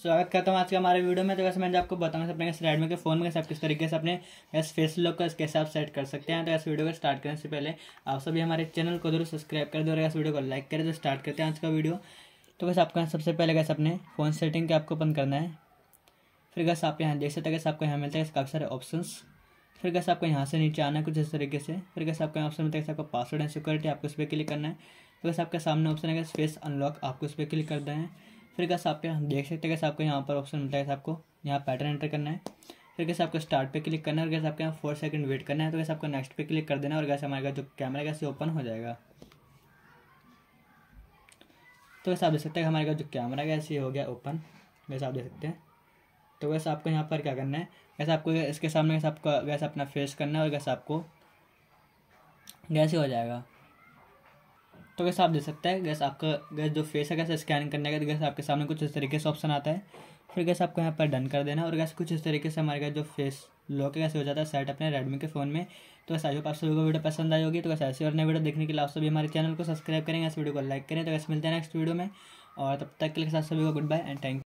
स्वागत करता हूँ आज के हमारे वीडियो में तो वैसे मैंने आपको बताऊँगा अपने रेडमी के फ़ोन में कैसे आप किस तरीके से अपने इस फेस लॉक को कैसे आप सेट कर सकते हैं तो इस वीडियो को स्टार्ट करने से पहले आप सभी हमारे चैनल को जरूर सब्सक्राइब कर दो और इस वीडियो को लाइक करें तो स्टार्ट करते हैं आज का वीडियो तो बस आपको सबसे पहले कैसे अपने फ़ोन सेटिंग के आपको बंद करना है फिर कैसे आप यहाँ देख सकते हैं कैसे आपको यहाँ मिलता है काफ़ी सारे ऑप्शन फिर कैसे आपको यहाँ से नीचे आना है कुछ इस तरीके से फिर कैसे आपको ऑप्शन मिलता है कैसे आपको पासवर्ड एंड सिक्योरिटी आपको उस पर क्लिक करना है तो वैसे आपके सामने ऑप्शन है कैसे फेस अनलॉक आपको उस पर क्लिक करना है फिर कैसे यहाँ देख सकते हैं कैसे आपको यहाँ पर ऑप्शन मिलता है आपको यहाँ पैटर्न एंटर करना है फिर कैसे आपको स्टार्ट पे क्लिक करना है और कैसे आपके यहाँ फोर सेकंड वेट करना है तो कैसे आपको नेक्स्ट पे क्लिक कर देना है और कैसे हमारे जो कैमरा कैसे ओपन हो जाएगा तो वैसे आप देख सकते हैं हमारे जो कैमरा कैसे हो गया ओपन वैसे आप देख सकते हैं तो वैसे आपको यहाँ पर क्या करना है वैसे आपको इसके सामने वैसे आपका वैसे अपना फेस करना है और वैसे आपको कैसे हो जाएगा तो गैस आप देख सकते हैं गैस आपका गैस जो फेस है गैस स्कैन करने का गैस आपके सामने कुछ इस तरीके से ऑप्शन आता है फिर गैस आपको यहाँ पर डन कर देना और गैस कुछ इस तरीके से हमारे गैस जो फेस लॉक है कैसे हो जाता है सेट अपने रेडमी के फ़ोन में तो वैसे आज आप सभी को वीडियो पसंद आई होगी तो वैसे ऐसी और नई वीडियो देखने के लिए आप सभी हमारे चैनल को सब्सक्राइब करेंगे इस वीडियो को लाइक करें तो वैसे मिलते हैं नेक्स्ट वीडियो में और तब तक के लिए साथ सभी को गुड बाय एंड थैंक